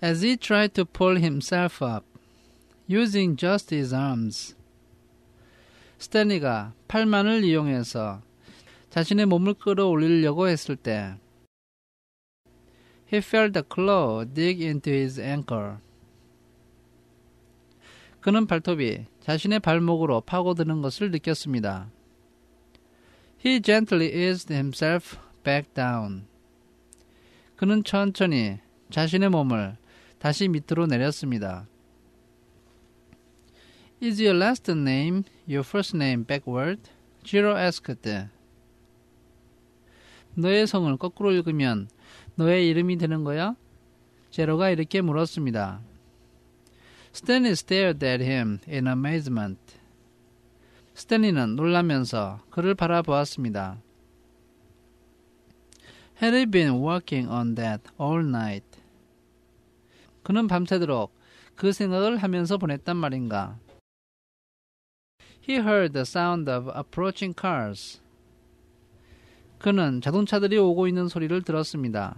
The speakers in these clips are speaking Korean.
as he tried to pull himself up, using just his arms. 스탠리가 팔만을 이용해서 자신의 몸을 끌어올리려고 했을 때 He felt the claw dig into his ankle. 그는 발톱이 자신의 발목으로 파고드는 것을 느꼈습니다. He gently eased himself back down. 그는 천천히 자신의 몸을 다시 밑으로 내렸습니다. Is your last name your first name backward? Jiro asked. 너의 성을 거꾸로 읽으면 너의 이름이 되는 거야? 제로가 이렇게 물었습니다. 스탠리 stared at him in amazement. 스탠리는 놀라면서 그를 바라보았습니다. Had he been working on that all night? 그는 밤새도록 그 생각을 하면서 보냈단 말인가. He heard the sound of approaching cars. 그는 자동차들이 오고 있는 소리를 들었습니다.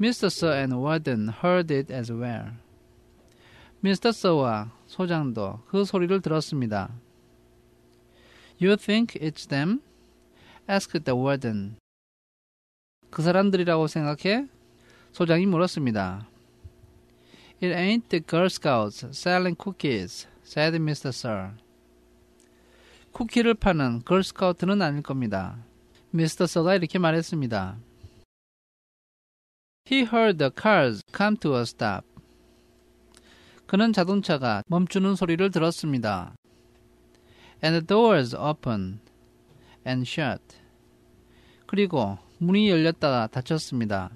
Mr. Sir and Warden heard it as well. Mr. Sir와 소장도 그 소리를 들었습니다. You think it's them? asked the warden. 그 사람들이라고 생각해? 소장이 물었습니다. It ain't the Girl Scouts selling cookies, said Mr. Searle. 쿠키를 파는 걸스카우트는 아닐 겁니다. 미스터 서가 이렇게 말했습니다. He heard the cars come to a stop. 그는 자동차가 멈추는 소리를 들었습니다. And the doors open and shut. 그리고 문이 열렸다가 닫혔습니다.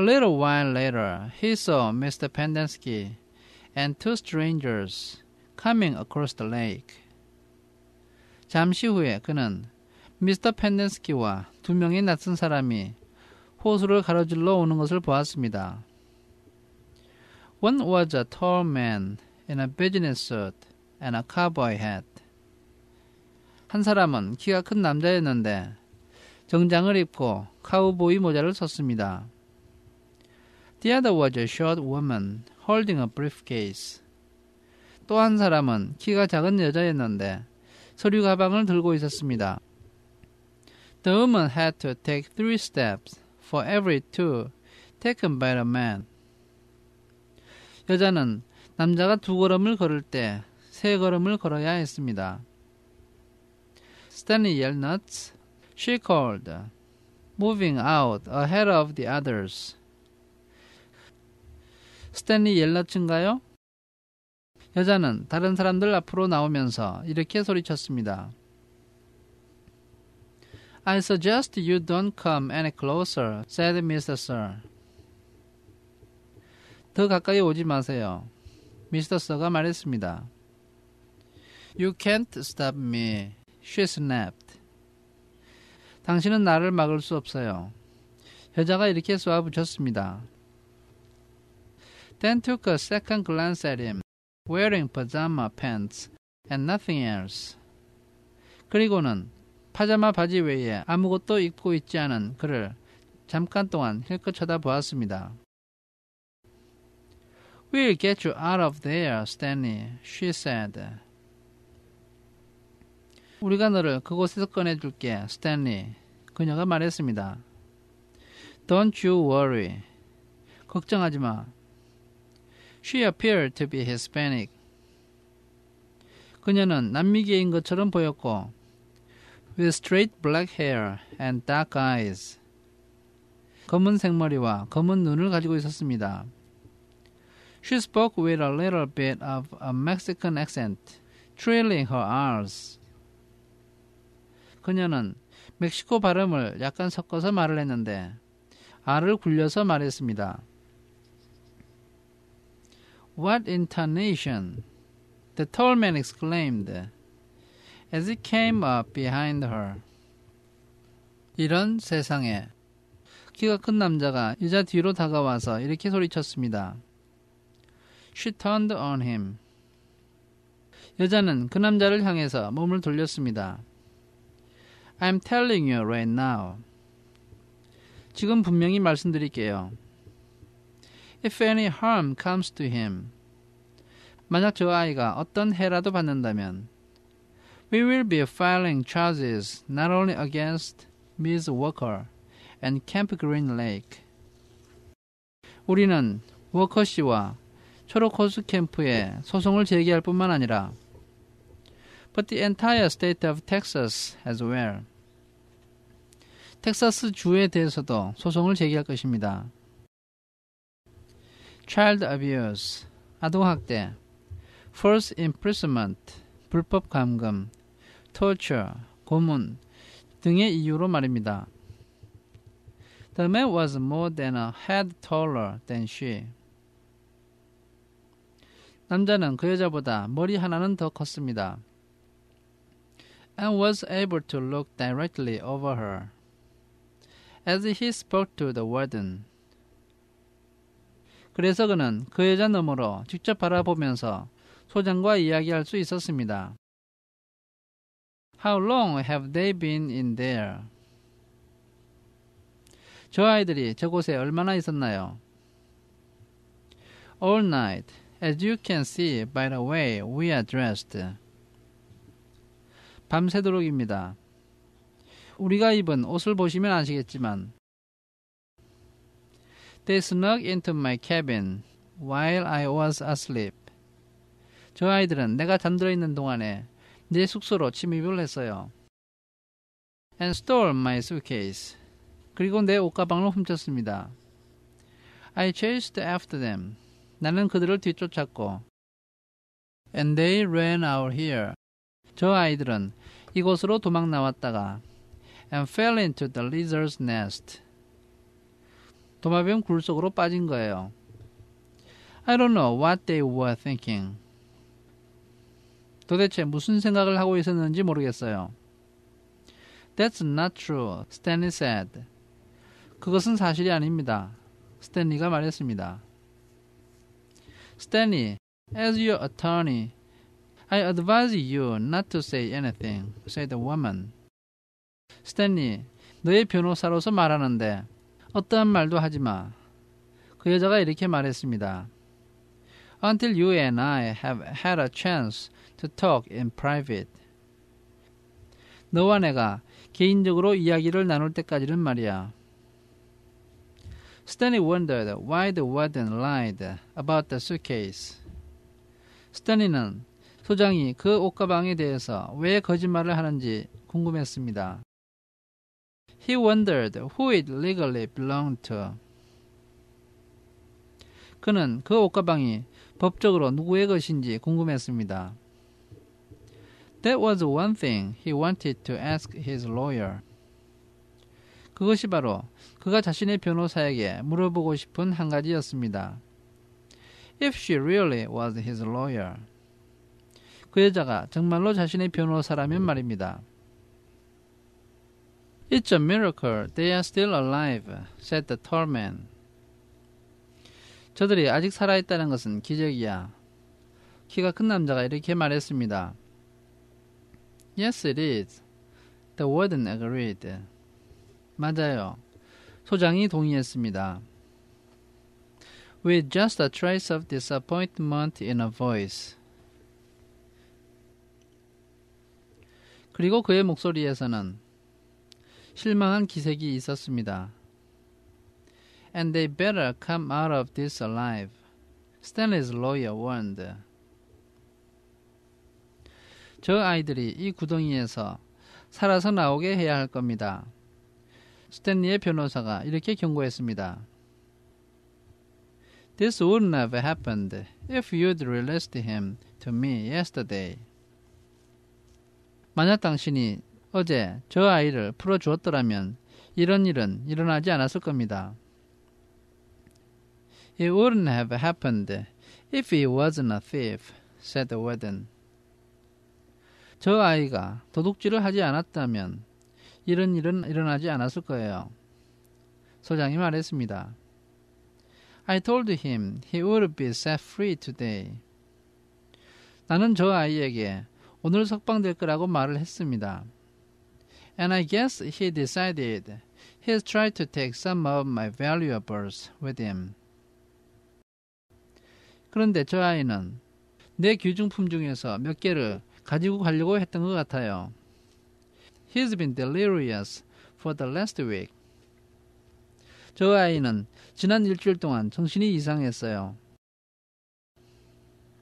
A little while later, he saw Mr. Pendenski and two strangers coming across the lake. 잠시 후에 그는 미스터 펜덴스키와 두 명의 낯선 사람이 호수를 가로질러 오는 것을 보았습니다. One was a tall man in a business suit and a cowboy hat. 한 사람은 키가 큰 남자였는데 정장을 입고 카우보이 모자를 썼습니다. The other was a short woman holding a briefcase. 또 한 사람은 키가 작은 여자였는데 서류 가방을 들고 있었습니다. The woman had to take three steps for every two taken by the man. 여자는 남자가 두 걸음을 걸을 때 세 걸음을 걸어야 했습니다. Stanley Yelnuts, l she called, moving out ahead of the others. 스탠리 옐라츠인가요 여자는 다른 사람들 앞으로 나오면서 이렇게 소리쳤습니다. I suggest you don't come any closer, said Mr. Sir. 더 가까이 오지 마세요. 미스터 서가 말했습니다. You can't stop me, she snapped. 당신은 나를 막을 수 없어요. 여자가 이렇게 쏘아붙였습니다. then took a second glance at him, wearing pajama pants and nothing else. 그리고는 파자마 바지 외에 아무것도 입고 있지 않은 그를 잠깐 동안 힐끗 쳐다보았습니다. We'll get you out of there, Stanley, she said. 우리가 너를 그곳에서 꺼내줄게, Stanley, 그녀가 말했습니다. Don't you worry. 걱정하지 마. She appeared to be Hispanic. 그녀는 남미계인 것처럼 보였고 with straight black hair and dark eyes. 검은 생머리와 검은 눈을 가지고 있었습니다. She spoke with a little bit of a Mexican accent, trailing her R's. 그녀는 멕시코 발음을 약간 섞어서 말을 했는데 R을 굴려서 말했습니다. What intonation! the tall man exclaimed as he came up behind her. 이런 세상에 키가 큰 남자가 여자 뒤로 다가와서 이렇게 소리쳤습니다. She turned on him. 여자는 그 남자를 향해서 몸을 돌렸습니다. I'm telling you right now. 지금 분명히 말씀드릴게요. if any harm comes to him. 만약 저 아이가 어떤 해라도 받는다면 we will be filing charges not only against Ms. Walker and Camp Green Lake. 우리는 워커 씨와 초록 호수 캠프에 소송을 제기할 뿐만 아니라 but the entire state of Texas as well. 텍사스 주에 대해서도 소송을 제기할 것입니다. child abuse, 아동학대, forced imprisonment, 불법 감금, torture, 고문 등의 이유로 말입니다. The man was more than a head taller than she. 남자는 그 여자보다 머리 하나는 더 컸습니다. And was able to look directly over her. As he spoke to the warden, 그래서 그는 그 여자 너머로 직접 바라보면서 소장과 이야기할 수 있었습니다. How long have they been in there? 저 아이들이 저곳에 얼마나 있었나요? All night. As you can see by the way we are dressed. 밤새도록입니다. 우리가 입은 옷을 보시면 아시겠지만 They snuck into my cabin while I was asleep. 저 아이들은 내가 잠들어 있는 동안에 내 숙소로 침입을 했어요. And stole my suitcase. 그리고 내 옷가방을 훔쳤습니다. I chased after them. 나는 그들을 뒤쫓았고. And they ran out here. 저 아이들은 이곳으로 도망 나왔다가 and fell into the lizard's nest. 도마뱀 굴 속으로 빠진 거예요. I don't know what they were thinking. 도대체 무슨 생각을 하고 있었는지 모르겠어요. That's not true, Stanley said. 그것은 사실이 아닙니다. 스탠리가 말했습니다. Stanley, as your attorney, I advise you not to say anything, said the woman. 스탠리, 너의 변호사로서 말하는데 어떠한 말도 하지 마. 그 여자가 이렇게 말했습니다. Until you and I have had a chance to talk in private. 너와 내가 개인적으로 이야기를 나눌 때까지는 말이야. Stanley wondered why the warden lied about the suitcase. 스탠리는 소장이 그 옷가방에 대해서 왜 거짓말을 하는지 궁금했습니다. He wondered who it legally belonged to. 그는 그 옷가방이 법적으로 누구의 것인지 궁금했습니다. That was one thing he wanted to ask his lawyer. 그것이 바로 그가 자신의 변호사에게 물어보고 싶은 한 가지였습니다. If she really was his lawyer. 그 여자가 정말로 자신의 변호사라면 말입니다. It's a miracle they are still alive, said the tall man. 저들이 아직 살아있다는 것은 기적이야. 키가 큰 남자가 이렇게 말했습니다. Yes, it is. The warden agreed. 맞아요. 소장이 동의했습니다. With just a trace of disappointment in a voice. 그리고 그의 목소리에서는 실망한 기색이 있었습니다. And they better come out of this alive. Stanley's lawyer warned. 저 아이들이 이 구덩이에서 살아서 나오게 해야 할 겁니다. 스탠리의 변호사가 이렇게 경고했습니다. This wouldn't have happened if you'd released him to me yesterday. 만약 당신이 어제 저 아이를 풀어주었더라면 이런 일은 일어나지 않았을 겁니다. It wouldn't have happened if he wasn't a thief, said the warden. 저 아이가 도둑질을 하지 않았다면 이런 일은 일어나지 않았을 거예요. 소장이 말했습니다. I told him he would be set free today. 나는 저 아이에게 오늘 석방될 거라고 말을 했습니다. And I guess he decided he's tried to take some of my valuables with him. 그런데 저 아이는 내 귀중품 중에서 몇 개를 가지고 가려고 했던 것 같아요. He's been delirious for the last week. 저 아이는 지난 일주일 동안 정신이 이상했어요.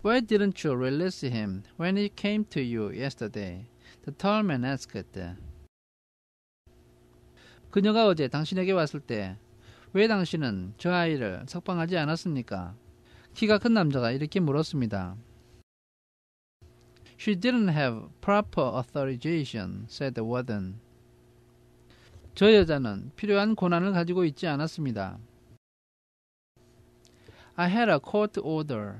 Why didn't you release him when he came to you yesterday? The tall man asked. 그녀가 어제 당신에게 왔을 때 왜 당신은 저 아이를 석방하지 않았습니까? 키가 큰 남자가 이렇게 물었습니다. She didn't have proper authorization, said the warden. 저 여자는 필요한 권한을 가지고 있지 않았습니다. I had a court order.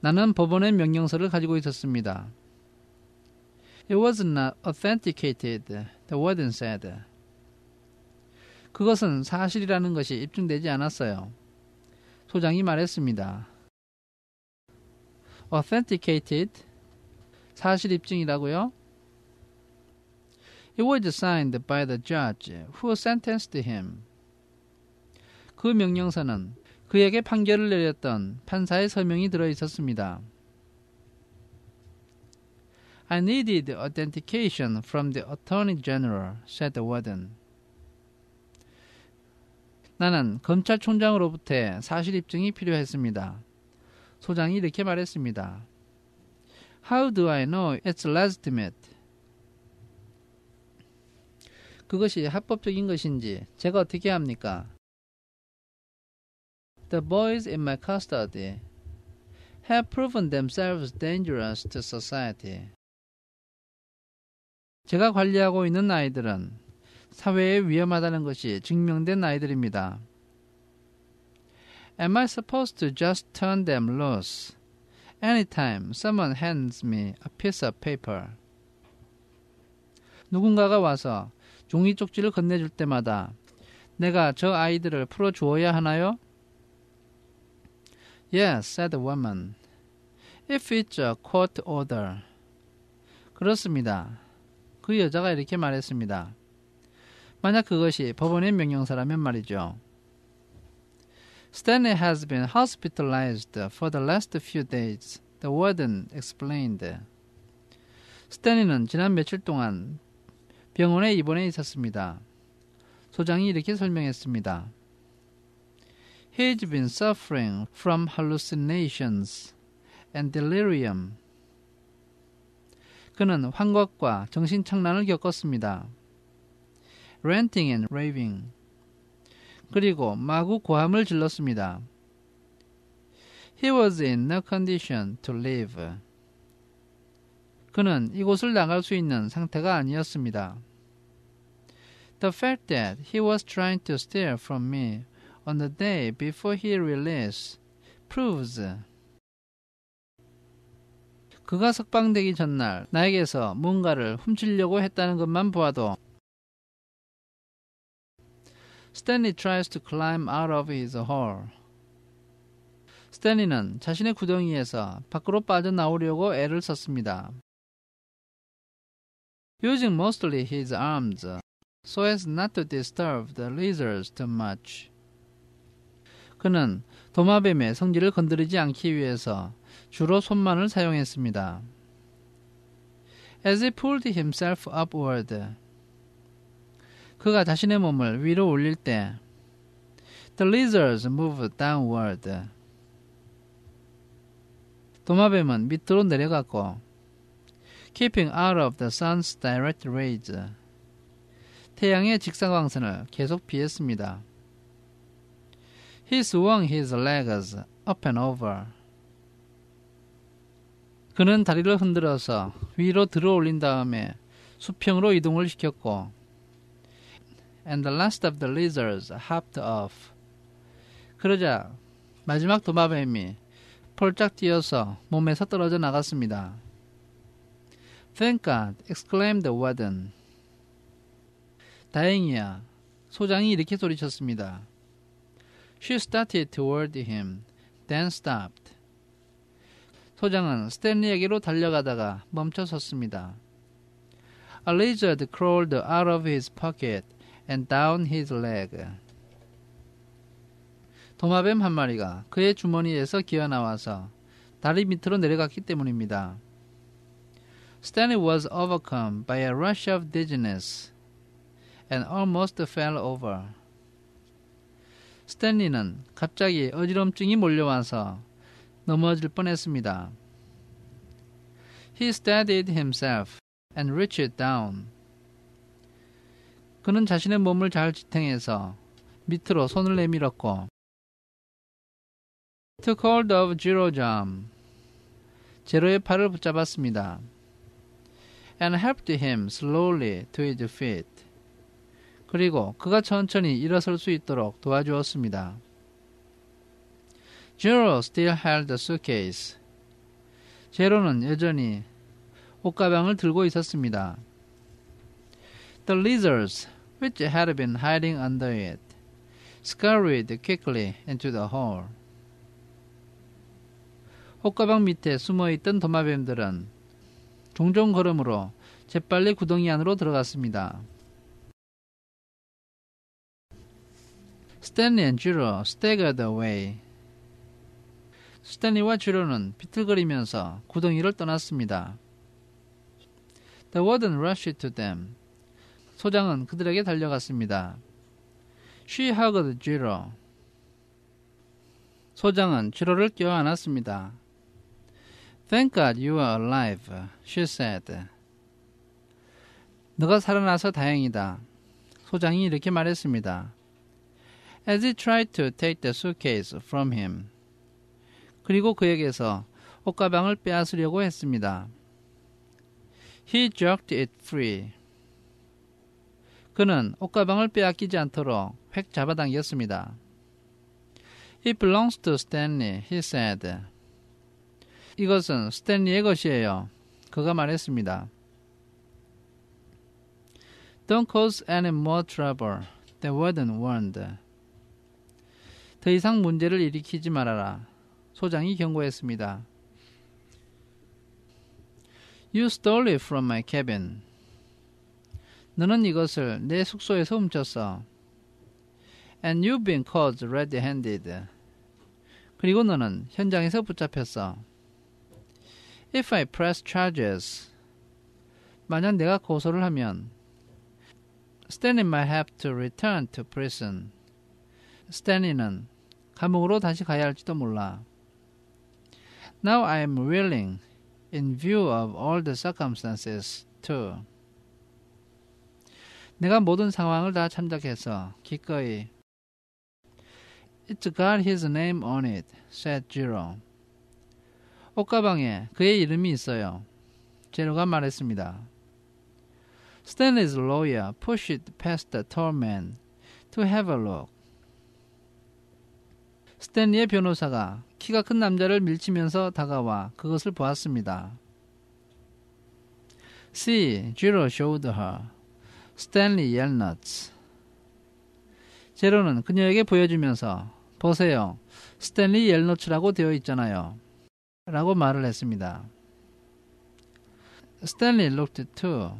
나는 법원의 명령서를 가지고 있었습니다. It was not authenticated, the warden said. 그것은 사실이라는 것이 입증되지 않았어요. 소장이 말했습니다. authenticated 사실 입증이라고요? It was signed by the judge who sentenced him. 그 명령서는 그에게 판결을 내렸던 판사의 서명이 들어 있었습니다. I needed authentication from the attorney general, said the warden. 나는 검찰총장으로부터 사실 입증이 필요했습니다. 소장이 이렇게 말했습니다. How do I know it's legitimate? 그것이 합법적인 것인지 제가 어떻게 합니까? The boys in my custody have proven themselves dangerous to society. 제가 관리하고 있는 아이들은 사회에 위험하다는 것이 증명된 아이들입니다. Am I supposed to just turn them loose? Anytime someone hands me a piece of paper. 누군가가 와서 종이 쪽지를 건네줄 때마다 내가 저 아이들을 풀어 주어야 하나요? Yes, said the woman. If it's a court order. 그렇습니다. 그 여자가 이렇게 말했습니다. 만약 그것이 법원의 명령서라면 말이죠. Stanley has been hospitalized for the last few days, the warden explained. 스탠리는 지난 며칠 동안 병원에 입원해 있었습니다. 소장이 이렇게 설명했습니다. He's been suffering from hallucinations and delirium. 그는 환각과 정신착란을 겪었습니다. ranting and raving. 그리고 마구 고함을 질렀습니다. He was in no condition to live. 그는 이곳을 나갈 수 있는 상태가 아니었습니다. The fact that he was trying to steal from me on the day before he released proves 그가 석방되기 전날 나에게서 뭔가를 훔치려고 했다는 것만 보아도 스탠리 tries to climb out of his hole. 스탠리는 자신의 구덩이에서 밖으로 빠져나오려고 애를 썼습니다. Using mostly his arms so as not to disturb the lizards too much. 그는 도마뱀의 성질을 건드리지 않기 위해서 주로 손만을 사용했습니다. As he pulled himself upward, 그가 자신의 몸을 위로 올릴 때 The lizards moved o w n w a r d 도마뱀은 밑으로 내려갔고 Keeping out of the sun's direct rays. 태양의 직사광선을 계속 피했습니다. He swung his legs up and over. 그는 다리를 흔들어서 위로 들어 올린 다음에 수평으로 이동을 시켰고 and the last of the lizards hopped off. 그러자 마지막 도마뱀이 폴짝 뛰어서 몸에서 떨어져 나갔습니다. Thank God! exclaimed the warden. 다행이야. 소장이 이렇게 소리쳤습니다. She started toward him, then stopped. 소장은 스탠리에게로 달려가다가 멈춰섰습니다. A lizard crawled out of his pocket and down his leg. 도마뱀 한 마리가 그의 주머니에서 기어 나와서 다리 밑으로 내려갔기 때문입니다. Stanley was overcome by a rush of dizziness and almost fell over. 스탠리는 갑자기 어지럼증이 몰려와서 넘어질 뻔했습니다. He steadied himself and reached down. 그는 자신의 몸을 잘 지탱해서 밑으로 손을 내밀었고 took hold of zero jam 제로의 팔을 붙잡았습니다. and helped him slowly to his feet 그리고 그가 천천히 일어설 수 있도록 도와주었습니다. Zero still held the suitcase 제로는 여전히 옷가방을 들고 있었습니다. The lizards which had been hiding under it, scurried quickly into the hole. 헛가방 밑에 숨어있던 도마뱀들은 종종 걸음으로 재빨리 구덩이 안으로 들어갔습니다. 스탠리 and 주로 staggered away. 스탠리와 주로는 비틀거리면서 구덩이를 떠났습니다. The warden rushed to them. 소장은 그들에게 달려갔습니다. She hugged Jiro. 소장은 쥐로를 껴안았습니다. Thank God you are alive, she said. 너가 살아나서 다행이다. 소장이 이렇게 말했습니다. As he tried to take the suitcase from him. 그리고 그에게서 옷가방을 빼앗으려고 했습니다. He jerked it free. 그는 옷가방을 빼앗기지 않도록 획 잡아당겼습니다. It belongs to Stanley, he said. 이것은 스탠리의 것이에요. 그가 말했습니다. Don't cause any more trouble, the warden warned. 더 이상 문제를 일으키지 말아라. 소장이 경고했습니다. You stole it from my cabin. 너는 이것을 내 숙소에서 훔쳤어. And you've been caught red-handed. 그리고 너는 현장에서 붙잡혔어. If I press charges, 만약 내가 고소를 하면, Stanley might have to return to prison. Stanley는 감옥으로 다시 가야 할지도 몰라. Now I am willing, in view of all the circumstances, to 내가 모든 상황을 다 참작해서 기꺼이 It's got his name on it, said Jerome. 옷가방에 그의 이름이 있어요. 제로가 말했습니다. Stanley's lawyer pushed past the tall man to have a look. 스탠리의 변호사가 키가 큰 남자를 밀치면서 다가와 그것을 보았습니다. See, Jiro showed her. 스탠리 옐넛츠 제로는 그녀에게 보여주면서 보세요. 스탠리 옐넛츠라고 되어 있잖아요. 라고 말을 했습니다. 스탠리 looked too.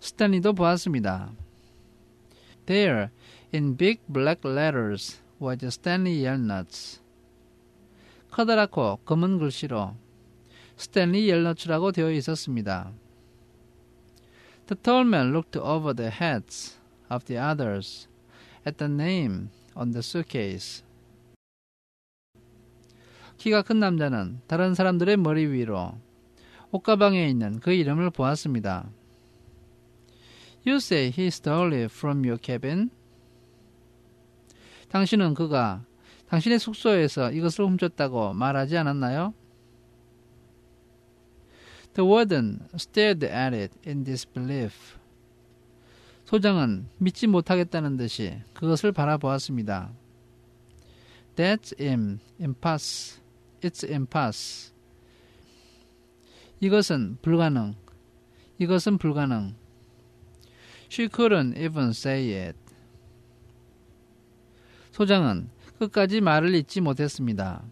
스탠리도 보았습니다. There, in big black letters, was Stanley Yelnuts. 커다랗고 검은 글씨로 스탠리 옐넛츠라고 되어 있었습니다. The tall man looked over the heads of the others at the name on the suitcase. 키가 큰 남자는 다른 사람들의 머리 위로 옷가방에 있는 그 이름을 보았습니다. You say he stole it from your cabin? 당신은 그가 당신의 숙소에서 이것을 훔쳤다고 말하지 않았나요? The warden stared at it in disbelief. 소장은 믿지 못하겠다는 듯이 그것을 바라보았습니다. That's him. impasse. It's impasse. 이것은 불가능. 이것은 불가능. She couldn't even say it. 소장은 끝까지 말을 잊지 못했습니다.